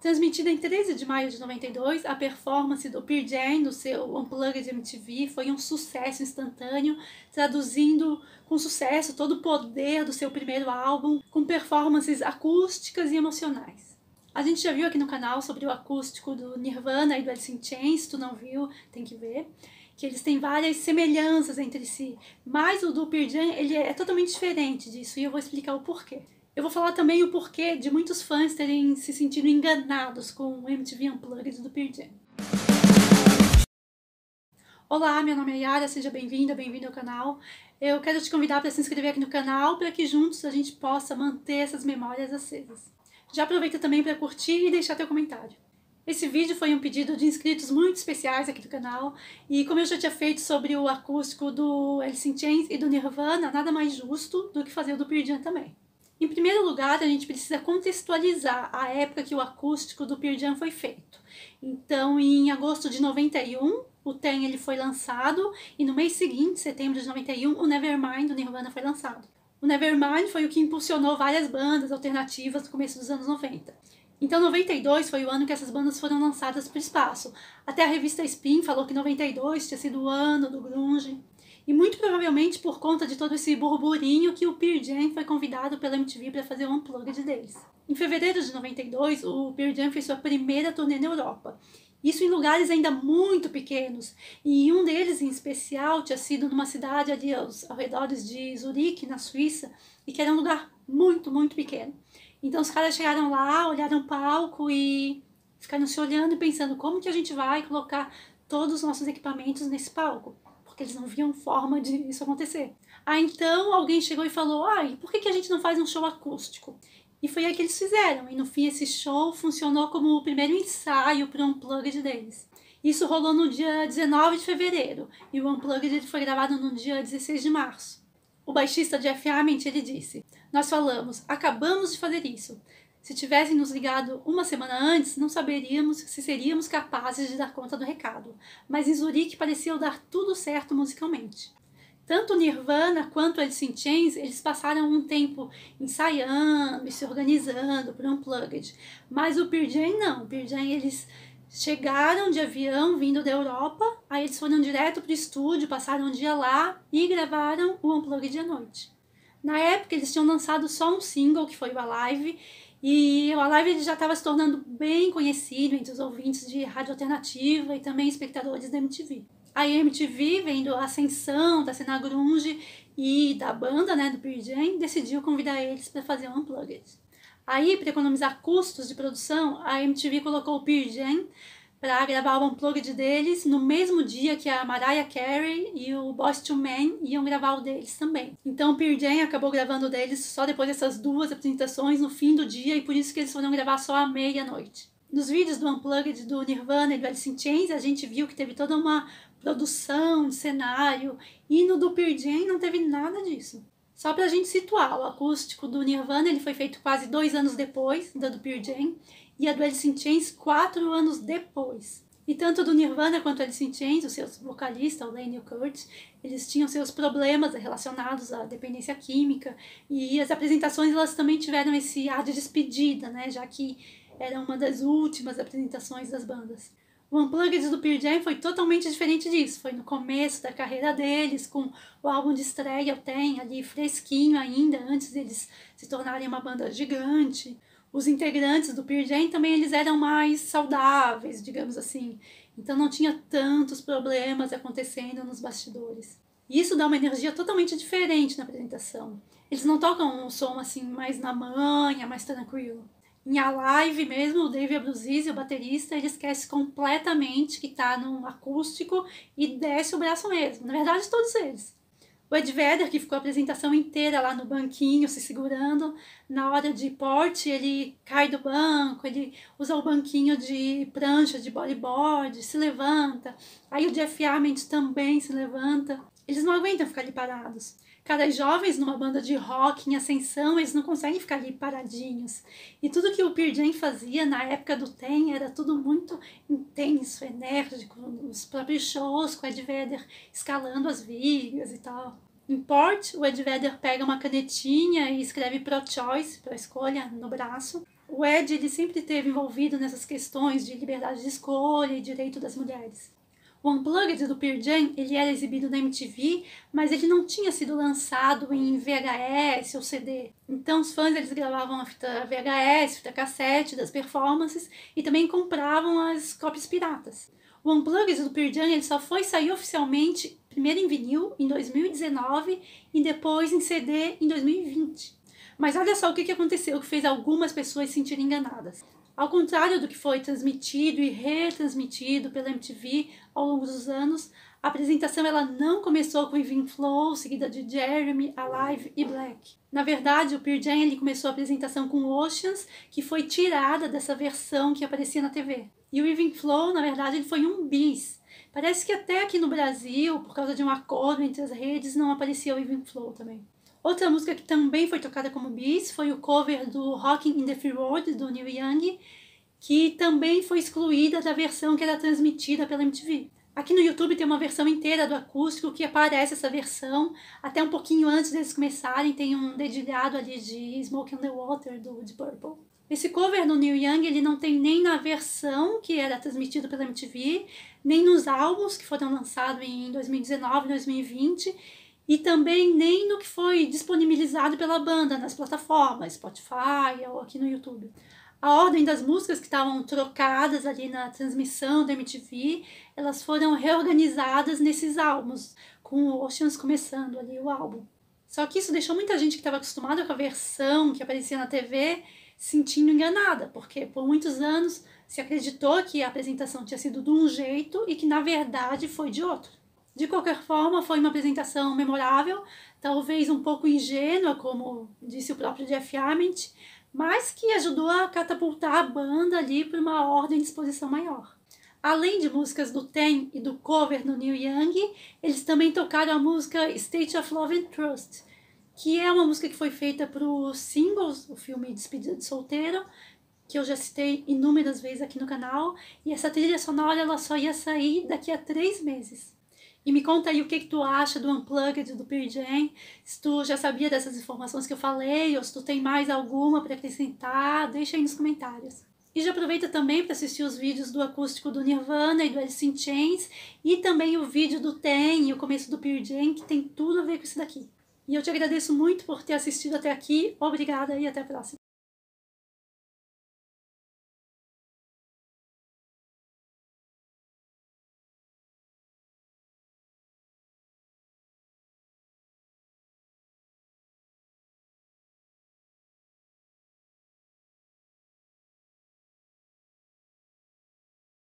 Transmitida em 13 de maio de 92, a performance do Pearl Jam no seu Unplugged MTV foi um sucesso instantâneo, traduzindo com sucesso todo o poder do seu primeiro álbum, com performances acústicas e emocionais. A gente já viu aqui no canal sobre o acústico do Nirvana e do Alice in Chains, se tu não viu, tem que ver, que eles têm várias semelhanças entre si, mas o do Pearl Jam, ele é totalmente diferente disso e eu vou explicar o porquê. Eu vou falar também o porquê de muitos fãs terem se sentido enganados com o MTV Unplugged do Pearl Jam. Olá, meu nome é Yara, seja bem-vinda, bem-vindo ao canal. Eu quero te convidar para se inscrever aqui no canal para que juntos a gente possa manter essas memórias acesas. Já aproveita também para curtir e deixar teu comentário. Esse vídeo foi um pedido de inscritos muito especiais aqui do canal e como eu já tinha feito sobre o acústico do Alice in Chains e do Nirvana, nada mais justo do que fazer o do Pearl também. Em primeiro lugar, a gente precisa contextualizar a época que o acústico do Pearl Jam foi feito. Então, em agosto de 91, o Ten ele foi lançado e no mês seguinte, setembro de 91, o Nevermind do Nirvana foi lançado. O Nevermind foi o que impulsionou várias bandas alternativas no começo dos anos 90. Então, 92 foi o ano que essas bandas foram lançadas para o espaço. Até a revista Spin falou que 92 tinha sido o ano do grunge. E muito provavelmente por conta de todo esse burburinho que o Pearl Jam foi convidado pela MTV para fazer um unplugged deles. Em fevereiro de 92, o Pearl Jam fez sua primeira turnê na Europa. Isso em lugares ainda muito pequenos, e um deles em especial tinha sido numa cidade ali aos arredores de Zurique, na Suíça, e que era um lugar muito, muito pequeno. Então os caras chegaram lá, olharam o palco e ficaram se olhando e pensando como que a gente vai colocar todos os nossos equipamentos nesse palco porque eles não viam forma de isso acontecer. Aí então alguém chegou e falou: ah, e por que, que a gente não faz um show acústico? E foi aí que eles fizeram. E no fim, esse show funcionou como o primeiro ensaio para o Unplugged deles. Isso rolou no dia 19 de fevereiro e o Unplugged foi gravado no dia 16 de março. O baixista Jeff Ament ele disse: Nós falamos, acabamos de fazer isso. Se tivessem nos ligado uma semana antes, não saberíamos se seríamos capazes de dar conta do recado, mas em Zurique parecia dar tudo certo musicalmente. Tanto Nirvana quanto Alice in Chains, eles passaram um tempo ensaiando e se organizando para um Unplugged, mas o Pearl Jam não. O Pearl Jam, eles chegaram de avião vindo da Europa, aí eles foram direto para o estúdio, passaram um dia lá e gravaram o Unplugged à noite. Na época, eles tinham lançado só um single, que foi o Alive, e o Alive já estava se tornando bem conhecido entre os ouvintes de rádio alternativa e também espectadores da MTV. A MTV, vendo a ascensão da cena grunge e da banda, né, do Pearl Jam, decidiu convidar eles para fazer um Unplugged. Aí, para economizar custos de produção, a MTV colocou o Pearl Jam para gravar o Unplugged deles no mesmo dia que a Mariah Carey e o Boston II Men iam gravar o deles também. Então o Pearl Jam acabou gravando o deles só depois dessas duas apresentações no fim do dia e por isso que eles foram gravar só à meia-noite. Nos vídeos do Unplugged do Nirvana e do Alice in Chains, a gente viu que teve toda uma produção de cenário e no do Pearl Jam não teve nada disso. Só pra gente situar, o acústico do Nirvana ele foi feito quase dois anos depois da do Pearl Jam e a do Alice in Chains quatro anos depois. E tanto do Nirvana quanto Alice in Chains, os seus vocalistas, o Lenny e o Kurt, eles tinham seus problemas relacionados à dependência química e as apresentações elas também tiveram esse ar de despedida, né, já que era uma das últimas apresentações das bandas. O Unplugged do Pearl Jam foi totalmente diferente disso, foi no começo da carreira deles, com o álbum de estreia, o Ten, ali fresquinho ainda, antes deles se tornarem uma banda gigante os integrantes do Pirgen também eles eram mais saudáveis, digamos assim. Então não tinha tantos problemas acontecendo nos bastidores. Isso dá uma energia totalmente diferente na apresentação. Eles não tocam um som assim mais na manha, mais tranquilo. Em a live mesmo, o Dave Abruzzese, o baterista, ele esquece completamente que tá num acústico e desce o braço mesmo. Na verdade, todos eles. O Ed Vedder, que ficou a apresentação inteira lá no banquinho, se segurando, na hora de porte, ele cai do banco, ele usa o banquinho de prancha, de bodyboard, se levanta. Aí o Jeff Ament também se levanta. Eles não aguentam ficar ali parados. Caras jovens numa banda de rock em ascensão, eles não conseguem ficar ali paradinhos. E tudo que o Pirjan fazia na época do Ten era tudo muito intenso, enérgico, os próprios shows com o Ed Vedder escalando as vigas e tal. Em Port, o Ed Vedder pega uma canetinha e escreve pro-choice, pro escolha, no braço. O Ed ele sempre esteve envolvido nessas questões de liberdade de escolha e direito das mulheres. O Unplugged do Pearl Jam, ele era exibido na MTV, mas ele não tinha sido lançado em VHS ou CD. Então os fãs eles gravavam a fita VHS, fita cassete das performances e também compravam as cópias piratas. O Unplugged do Pearl Jam, ele só foi sair oficialmente primeiro em vinil em 2019 e depois em CD em 2020. Mas olha só o que aconteceu que fez algumas pessoas se sentirem enganadas. Ao contrário do que foi transmitido e retransmitido pela MTV ao longo dos anos, a apresentação ela não começou com Even Flow, seguida de Jeremy, Alive e Black. Na verdade, o Peer Jam ele começou a apresentação com Oceans, que foi tirada dessa versão que aparecia na TV. E o Even Flow, na verdade, ele foi um bis. Parece que até aqui no Brasil, por causa de um acordo entre as redes, não aparecia o Even Flow também. Outra música que também foi tocada como bis foi o cover do Rocking in the Free World, do Neil Young, que também foi excluída da versão que era transmitida pela MTV. Aqui no YouTube tem uma versão inteira do acústico que aparece essa versão. Até um pouquinho antes deles começarem, tem um dedilhado ali de Smoke on the Water do Deep Purple. Esse cover do Neil Young ele não tem nem na versão que era transmitida pela MTV, nem nos álbuns que foram lançados em 2019 e 2020 e também nem no que foi disponibilizado pela banda nas plataformas, Spotify ou aqui no YouTube. A ordem das músicas que estavam trocadas ali na transmissão da MTV, elas foram reorganizadas nesses álbuns, com o Oceans começando ali o álbum. Só que isso deixou muita gente que estava acostumada com a versão que aparecia na TV sentindo enganada, porque por muitos anos se acreditou que a apresentação tinha sido de um jeito e que na verdade foi de outro. De qualquer forma, foi uma apresentação memorável, talvez um pouco ingênua, como disse o próprio Jeff Ament, mas que ajudou a catapultar a banda ali para uma ordem de exposição maior. Além de músicas do Ten e do cover do Neil Young, eles também tocaram a música State of Love and Trust, que é uma música que foi feita para o Singles, o filme Despedida de Solteiro, que eu já citei inúmeras vezes aqui no canal, e essa trilha sonora ela só ia sair daqui a três meses. E me conta aí o que, que tu acha do Unplugged do Pearl Jam, se tu já sabia dessas informações que eu falei, ou se tu tem mais alguma para acrescentar, deixa aí nos comentários. E já aproveita também para assistir os vídeos do acústico do Nirvana e do Alice in Chains, e também o vídeo do Ten e o começo do Pearl Jam, que tem tudo a ver com isso daqui. E eu te agradeço muito por ter assistido até aqui, obrigada e até a próxima.